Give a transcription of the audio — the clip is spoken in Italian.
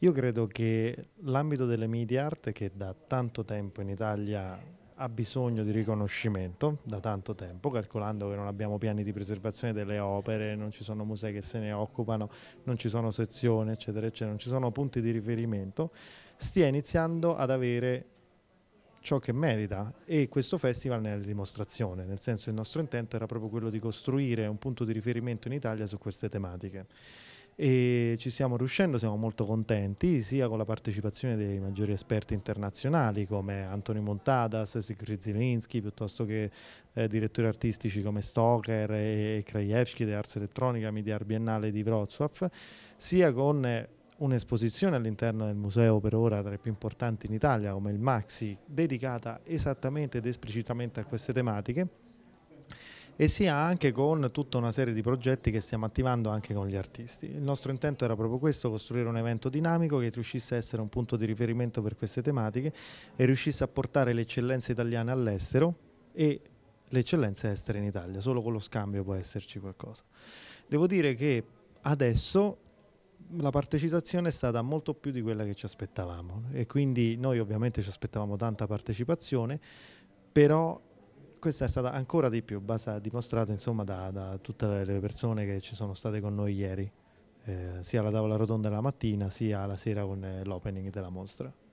Io credo che l'ambito delle media art, che da tanto tempo in Italia ha bisogno di riconoscimento, da tanto tempo, calcolando che non abbiamo piani di preservazione delle opere, non ci sono musei che se ne occupano, non ci sono sezioni, eccetera, eccetera, non ci sono punti di riferimento, stia iniziando ad avere ciò che merita e questo festival ne è la dimostrazione, nel senso il nostro intento era proprio quello di costruire un punto di riferimento in Italia su queste tematiche e ci stiamo riuscendo, siamo molto contenti sia con la partecipazione dei maggiori esperti internazionali come Antonio Montadas, Sigrid Zilinski piuttosto che eh, direttori artistici come Stoker e Krajewski dell'Arts Elettronica Media Biennale di Wrocław, sia con un'esposizione all'interno del museo per ora tra i più importanti in Italia come il Maxi dedicata esattamente ed esplicitamente a queste tematiche e sia anche con tutta una serie di progetti che stiamo attivando anche con gli artisti. Il nostro intento era proprio questo, costruire un evento dinamico che riuscisse a essere un punto di riferimento per queste tematiche e riuscisse a portare le eccellenze italiane all'estero e le eccellenze estere in Italia, solo con lo scambio può esserci qualcosa. Devo dire che adesso la partecipazione è stata molto più di quella che ci aspettavamo e quindi noi ovviamente ci aspettavamo tanta partecipazione, però questa è stata ancora di più, basta dimostrato insomma, da, da, tutte le persone che ci sono state con noi ieri, eh, sia alla tavola rotonda della mattina sia la sera con eh, l'opening della mostra.